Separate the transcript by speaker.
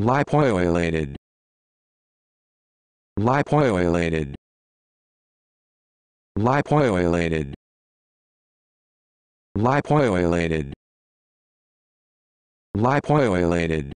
Speaker 1: Lipoylated. Lipoylated. Lipoylated. Lipoylated. Lipoylated.